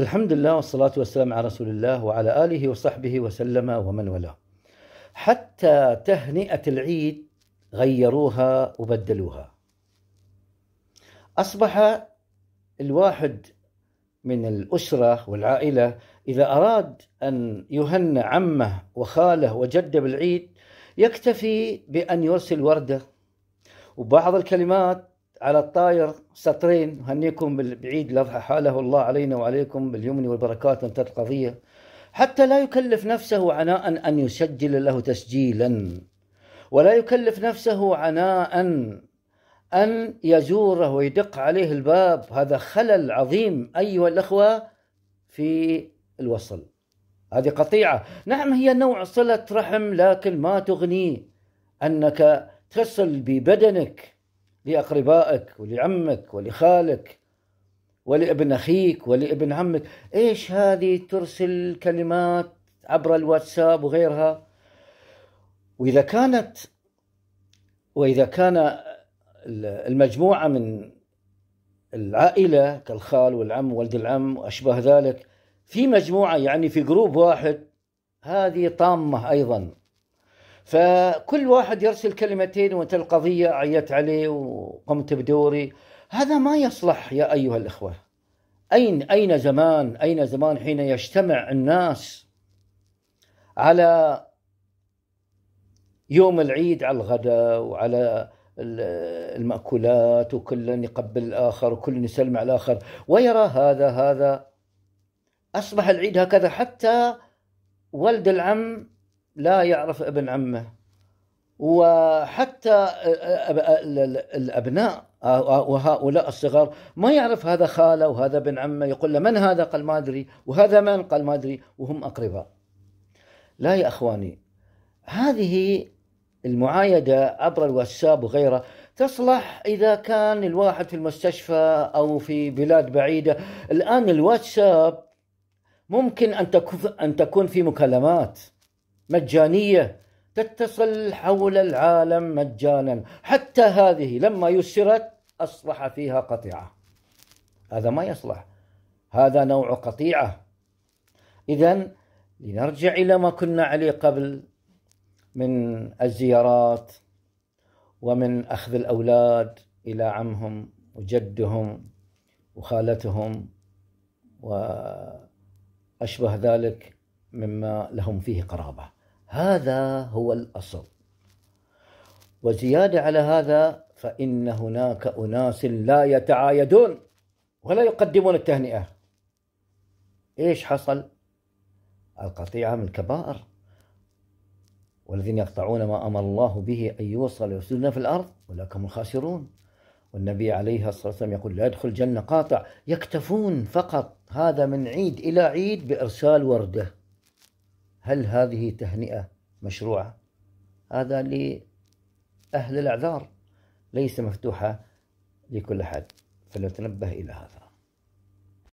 الحمد لله والصلاة والسلام على رسول الله وعلى آله وصحبه وسلم ومن والاه حتى تهنئة العيد غيروها وبدلوها أصبح الواحد من الأسرة والعائلة إذا أراد أن يهنى عمه وخاله وجده بالعيد يكتفي بأن يرسل وردة وبعض الكلمات على الطاير سطرين هنيكم بالبعيد لفح حاله الله علينا وعليكم باليمن والبركات من القضية حتى لا يكلف نفسه عناء أن يسجل له تسجيلا ولا يكلف نفسه عناء أن يزوره ويدق عليه الباب هذا خلل عظيم أيها الأخوة في الوصل هذه قطيعة نعم هي نوع صلة رحم لكن ما تغني أنك تصل ببدنك لأقربائك ولعمك ولخالك ولابن أخيك ولابن عمك إيش هذه ترسل كلمات عبر الواتساب وغيرها وإذا كانت وإذا كان المجموعة من العائلة كالخال والعم والد العم وأشبه ذلك في مجموعة يعني في جروب واحد هذه طامة أيضا فكل واحد يرسل كلمتين وانت القضيه عيت عليه وقمت بدوري هذا ما يصلح يا ايها الاخوه اين اين زمان اين زمان حين يجتمع الناس على يوم العيد على الغداء وعلى المأكولات وكل يقبل الآخر وكل يسلم على الآخر ويرى هذا هذا أصبح العيد هكذا حتى ولد العم لا يعرف ابن عمه وحتى الابناء آه، آه، وهؤلاء الصغار ما يعرف هذا خاله وهذا ابن عمه يقول له من هذا قال ما ادري وهذا من قال ما ادري وهم اقرباء لا يا اخواني هذه المعايده عبر الواتساب وغيره تصلح اذا كان الواحد في المستشفى او في بلاد بعيده الان الواتساب ممكن ان تكون ان تكون في مكالمات مجانية تتصل حول العالم مجانا حتى هذه لما يسرت أصبح فيها قطيعة هذا ما يصلح هذا نوع قطيعة إذا لنرجع إلى ما كنا عليه قبل من الزيارات ومن أخذ الأولاد إلى عمهم وجدهم وخالتهم وأشبه ذلك مما لهم فيه قرابه هذا هو الأصل وزيادة على هذا فإن هناك أناس لا يتعايدون ولا يقدمون التهنئة إيش حصل؟ القطيعة من الكبائر والذين يقطعون ما أمر الله به أن يوصل ويفسدون في الأرض أولئك هم الخاسرون والنبي عليه الصلاة والسلام يقول لا يدخل الجنة قاطع يكتفون فقط هذا من عيد إلى عيد بإرسال ورده هل هذه تهنئة مشروعة؟ هذا لأهل الأعذار ليس مفتوحة لكل أحد فلنتنبه إلى هذا